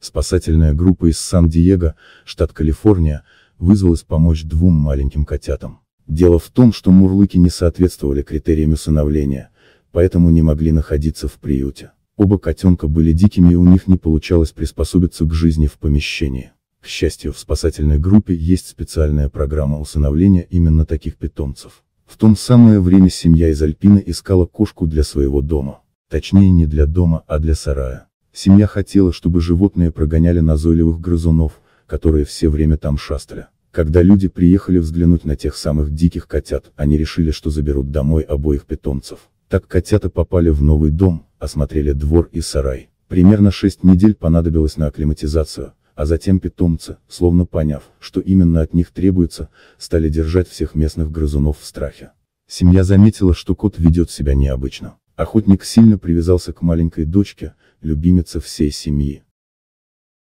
Спасательная группа из Сан-Диего, штат Калифорния, вызвалась помочь двум маленьким котятам. Дело в том, что мурлыки не соответствовали критериям усыновления, поэтому не могли находиться в приюте. Оба котенка были дикими и у них не получалось приспособиться к жизни в помещении. К счастью, в спасательной группе есть специальная программа усыновления именно таких питомцев. В том самое время семья из Альпина искала кошку для своего дома. Точнее не для дома, а для сарая. Семья хотела, чтобы животные прогоняли назойливых грызунов, которые все время там шастали. Когда люди приехали взглянуть на тех самых диких котят, они решили, что заберут домой обоих питомцев. Так котята попали в новый дом, осмотрели двор и сарай. Примерно 6 недель понадобилось на акклиматизацию, а затем питомцы, словно поняв, что именно от них требуется, стали держать всех местных грызунов в страхе. Семья заметила, что кот ведет себя необычно. Охотник сильно привязался к маленькой дочке, любимица всей семьи.